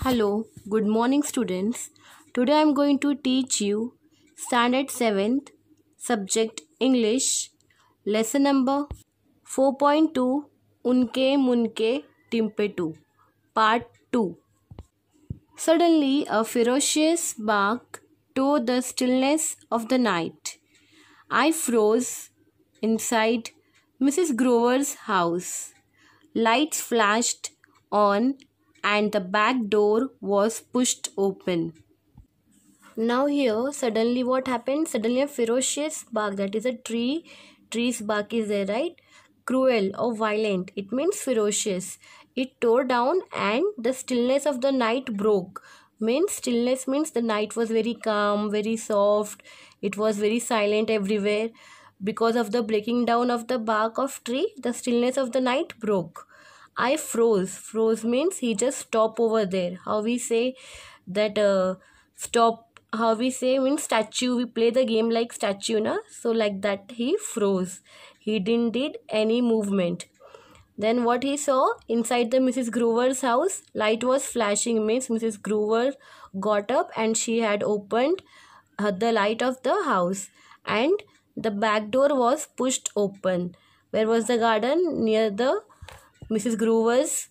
Hello, good morning students. Today I am going to teach you standard 7th subject English lesson number 4.2 Unke Munke Timpetu part 2. Suddenly a ferocious bark tore the stillness of the night. I froze inside Mrs. Grover's house. Lights flashed on and the back door was pushed open. Now here suddenly what happened? Suddenly a ferocious bark that is a tree, tree's bark is there right? Cruel or violent it means ferocious. It tore down and the stillness of the night broke. Means stillness means the night was very calm, very soft. It was very silent everywhere. Because of the breaking down of the bark of tree, the stillness of the night broke. I froze. Froze means he just stop over there. How we say that uh, stop. How we say means statue. We play the game like statue, na. So like that he froze. He didn't did any movement. Then what he saw inside the Mrs. Grover's house, light was flashing. Means Mrs. Grover got up and she had opened uh, the light of the house, and the back door was pushed open. Where was the garden near the Mrs. Grover's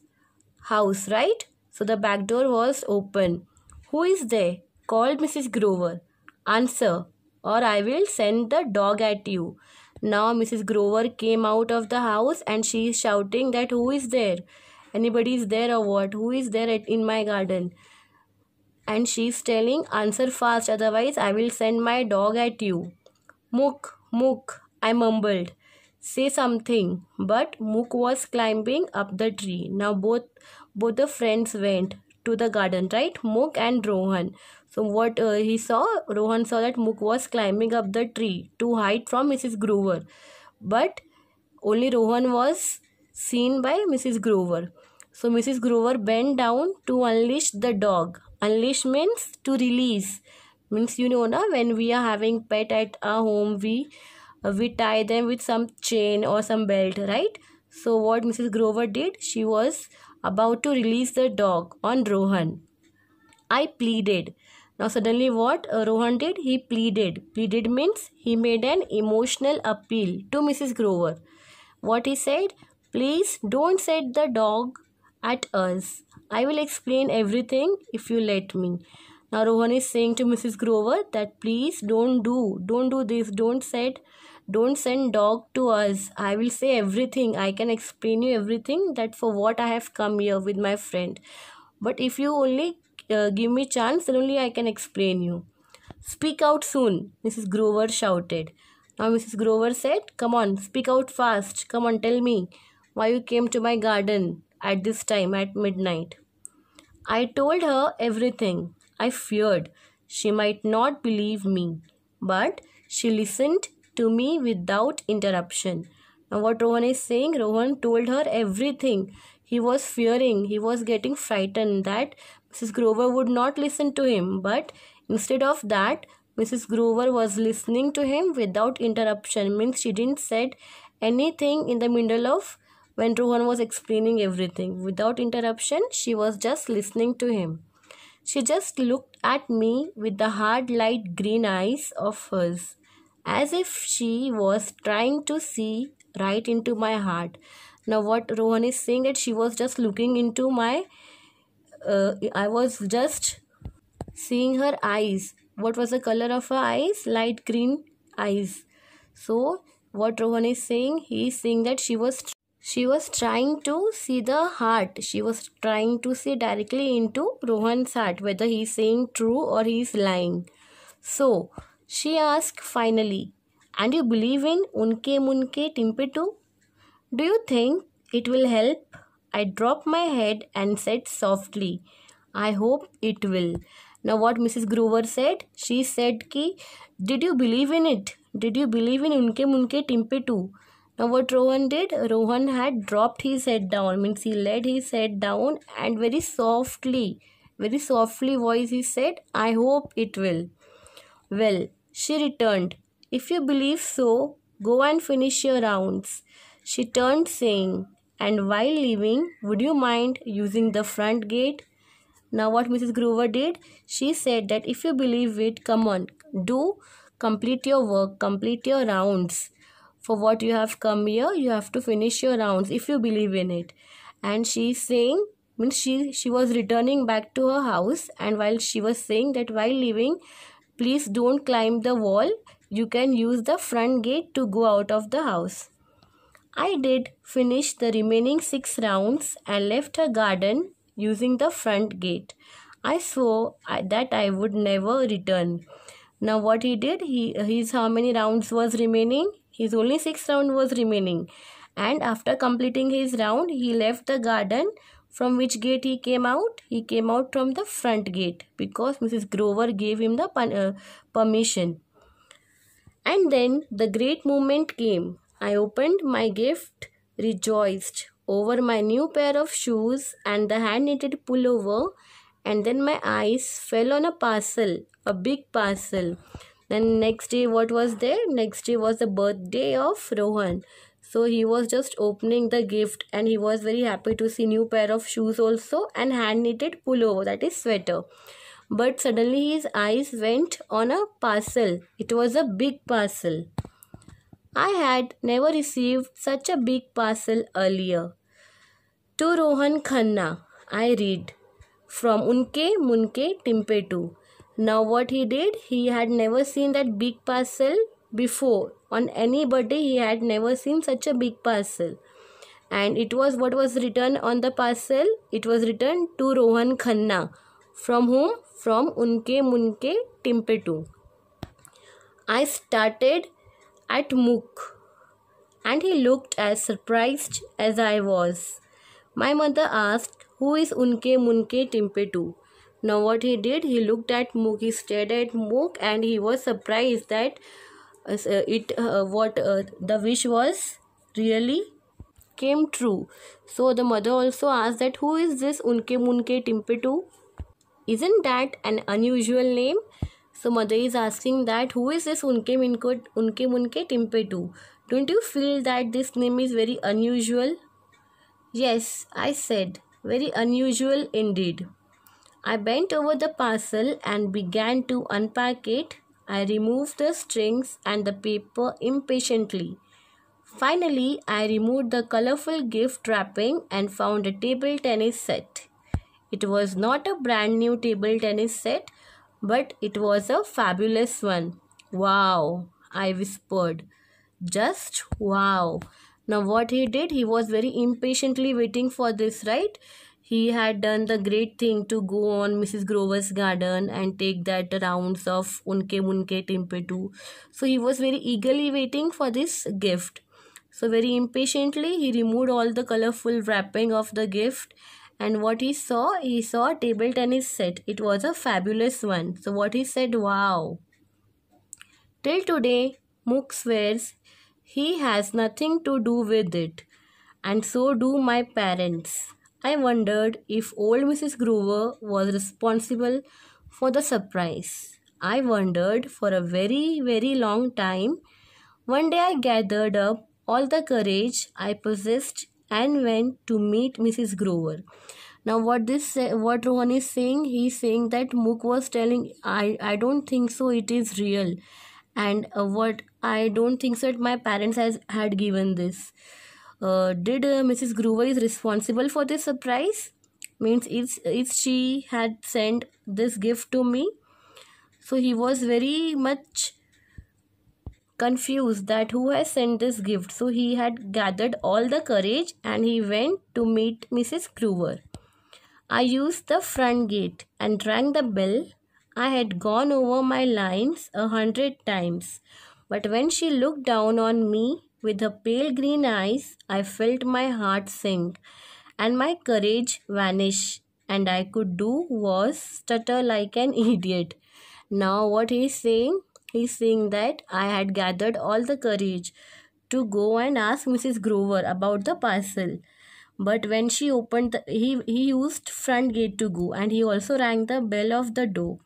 house, right? So the back door was open. Who is there? called Mrs. Grover. Answer, or I will send the dog at you. Now Mrs. Grover came out of the house and she is shouting that who is there? Anybody is there or what? Who is there at, in my garden? And she is telling, answer fast, otherwise I will send my dog at you. Mook, mook, I mumbled. Say something. But Mook was climbing up the tree. Now both both the friends went to the garden, right? Mook and Rohan. So what uh, he saw, Rohan saw that Mook was climbing up the tree to hide from Mrs. Grover. But only Rohan was seen by Mrs. Grover. So Mrs. Grover bent down to unleash the dog. Unleash means to release. Means you know na when we are having pet at our home, we uh, we tie them with some chain or some belt right so what mrs grover did she was about to release the dog on rohan i pleaded now suddenly what uh, rohan did he pleaded pleaded means he made an emotional appeal to mrs grover what he said please don't set the dog at us i will explain everything if you let me now Rohan is saying to Mrs. Grover that please don't do, don't do this, don't said, don't send dog to us. I will say everything. I can explain you everything that for what I have come here with my friend. But if you only uh, give me chance, then only I can explain you. Speak out soon, Mrs. Grover shouted. Now Mrs. Grover said, Come on, speak out fast. Come on, tell me why you came to my garden at this time at midnight. I told her everything. I feared she might not believe me, but she listened to me without interruption. Now, what Rohan is saying, Rohan told her everything. He was fearing, he was getting frightened that Mrs. Grover would not listen to him, but instead of that, Mrs. Grover was listening to him without interruption. Means she didn't said anything in the middle of when Rohan was explaining everything. Without interruption, she was just listening to him. She just looked at me with the hard light green eyes of hers, as if she was trying to see right into my heart. Now, what Rohan is saying that she was just looking into my, uh, I was just seeing her eyes. What was the color of her eyes? Light green eyes. So, what Rohan is saying, he is saying that she was she was trying to see the heart. She was trying to see directly into Rohan's heart, whether he's saying true or he's lying. So, she asked finally, And you believe in Unke Munke Timpetu? Do you think it will help? I dropped my head and said softly, I hope it will. Now, what Mrs. Grover said? She said, ki, Did you believe in it? Did you believe in Unke Munke Timpetu? Now what Rohan did? Rohan had dropped his head down. Means he laid his head down and very softly, very softly voice he said, I hope it will. Well, she returned. If you believe so, go and finish your rounds. She turned saying, and while leaving, would you mind using the front gate? Now what Mrs. Grover did? She said that if you believe it, come on, do complete your work, complete your rounds for what you have come here you have to finish your rounds if you believe in it and she's saying means she she was returning back to her house and while she was saying that while leaving please don't climb the wall you can use the front gate to go out of the house i did finish the remaining 6 rounds and left her garden using the front gate i swore that i would never return now what he did he his how many rounds was remaining his only six round was remaining and after completing his round he left the garden from which gate he came out he came out from the front gate because mrs grover gave him the uh, permission and then the great moment came i opened my gift rejoiced over my new pair of shoes and the hand knitted pullover and then my eyes fell on a parcel a big parcel then next day what was there next day was the birthday of rohan so he was just opening the gift and he was very happy to see new pair of shoes also and hand knitted pullover that is sweater but suddenly his eyes went on a parcel it was a big parcel i had never received such a big parcel earlier to rohan khanna i read from unke munke timpetu now what he did? He had never seen that big parcel before. On any birthday, he had never seen such a big parcel. And it was what was written on the parcel? It was written to Rohan Khanna. From whom? From Unke Munke Timpetu. I started at Mook and he looked as surprised as I was. My mother asked, Who is Unke Munke Timpetu? Now what he did, he looked at Mook, he stared at Mook and he was surprised that uh, uh, it uh, what uh, the wish was really came true. So the mother also asked that who is this Unke Munke Timpetu? Isn't that an unusual name? So mother is asking that who is this Unke Munke, Unke Munke Timpetu? Don't you feel that this name is very unusual? Yes, I said, very unusual indeed. I bent over the parcel and began to unpack it. I removed the strings and the paper impatiently. Finally, I removed the colorful gift wrapping and found a table tennis set. It was not a brand new table tennis set, but it was a fabulous one. Wow, I whispered. Just wow. Now, what he did, he was very impatiently waiting for this, right? He had done the great thing to go on Mrs. Grover's garden and take that rounds of Unke Munke Timpe So he was very eagerly waiting for this gift. So very impatiently he removed all the colorful wrapping of the gift and what he saw, he saw a table tennis set. It was a fabulous one. So what he said, wow. Till today, Mook swears he has nothing to do with it and so do my parents. I wondered if old Mrs. Grover was responsible for the surprise. I wondered for a very, very long time. One day I gathered up all the courage I possessed and went to meet Mrs. Grover. Now, what this what Rohan is saying, he's saying that Mook was telling, I I don't think so. It is real, and uh, what I don't think so. That my parents has had given this uh, did uh, Mrs. Groover is responsible for this surprise? Means if, if she had sent this gift to me. So he was very much confused that who has sent this gift. So he had gathered all the courage and he went to meet Mrs. Groover. I used the front gate and rang the bell. I had gone over my lines a hundred times. But when she looked down on me, with her pale green eyes, I felt my heart sink and my courage vanish, and I could do was stutter like an idiot. Now, what he's saying? He's saying that I had gathered all the courage to go and ask Mrs. Grover about the parcel. But when she opened, the, he, he used front gate to go and he also rang the bell of the door.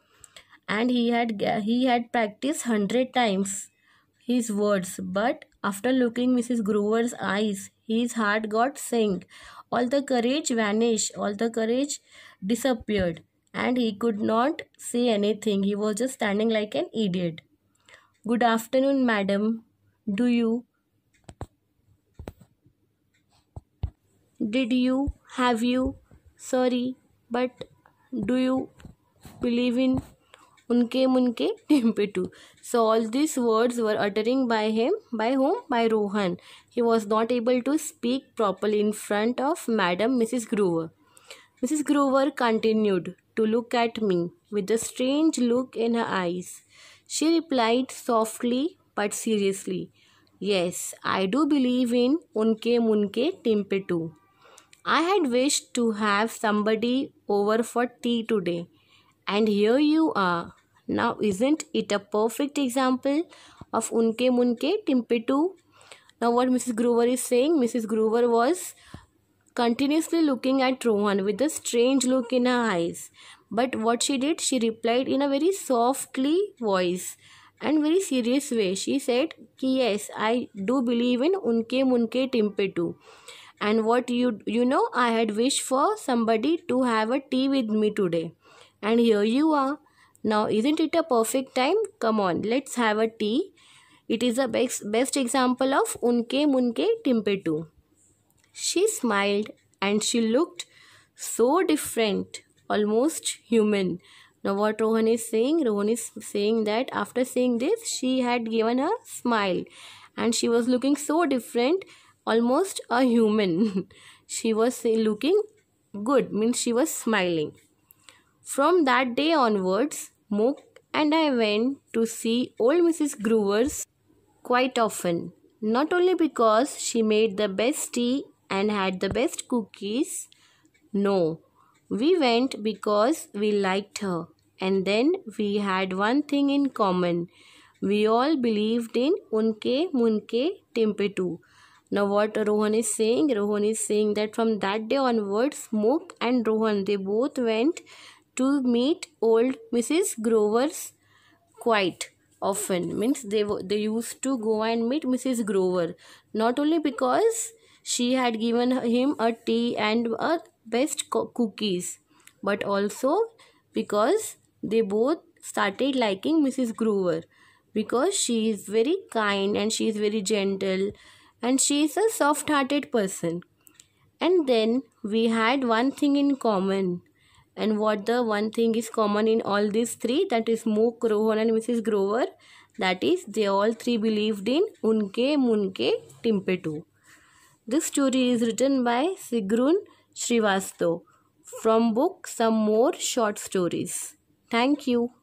And he had, he had practiced hundred times his words, but after looking Mrs. Grover's eyes, his heart got sank. All the courage vanished, all the courage disappeared, and he could not say anything. He was just standing like an idiot. Good afternoon, madam. Do you? Did you? Have you? Sorry, but do you believe in unke munke timpitu so all these words were uttering by him by whom by rohan he was not able to speak properly in front of madam mrs grover mrs grover continued to look at me with a strange look in her eyes she replied softly but seriously yes i do believe in unke munke timpitu I had wished to have somebody over for tea today, and here you are now isn't it a perfect example of Unke Munke Timpitu? Now what Mrs. Grover is saying, Mrs. Grover was continuously looking at Rohan with a strange look in her eyes. But what she did, she replied in a very softly voice and very serious way. She said, yes, I do believe in Unke Munke Timpetu. And what you, you know, I had wished for somebody to have a tea with me today. And here you are. Now, isn't it a perfect time? Come on, let's have a tea. It is the best, best example of Unke Munke Timpetu. She smiled and she looked so different, almost human. Now, what Rohan is saying? Rohan is saying that after seeing this, she had given a smile and she was looking so different, almost a human. she was looking good, means she was smiling. From that day onwards, Mook and I went to see old Mrs. Grover's quite often. Not only because she made the best tea and had the best cookies, no, we went because we liked her. And then we had one thing in common. We all believed in Unke Munke Timpetu. Now what Rohan is saying? Rohan is saying that from that day onwards, Mook and Rohan, they both went to meet old Mrs. Grover's quite often means they they used to go and meet Mrs. Grover not only because she had given him a tea and a best cookies but also because they both started liking Mrs. Grover because she is very kind and she is very gentle and she is a soft hearted person and then we had one thing in common and what the one thing is common in all these three that is Mook, Rohan and Mrs. Grover that is they all three believed in Unke, Munke, Timpetu. This story is written by Sigrun Srivastav from book Some More Short Stories. Thank you.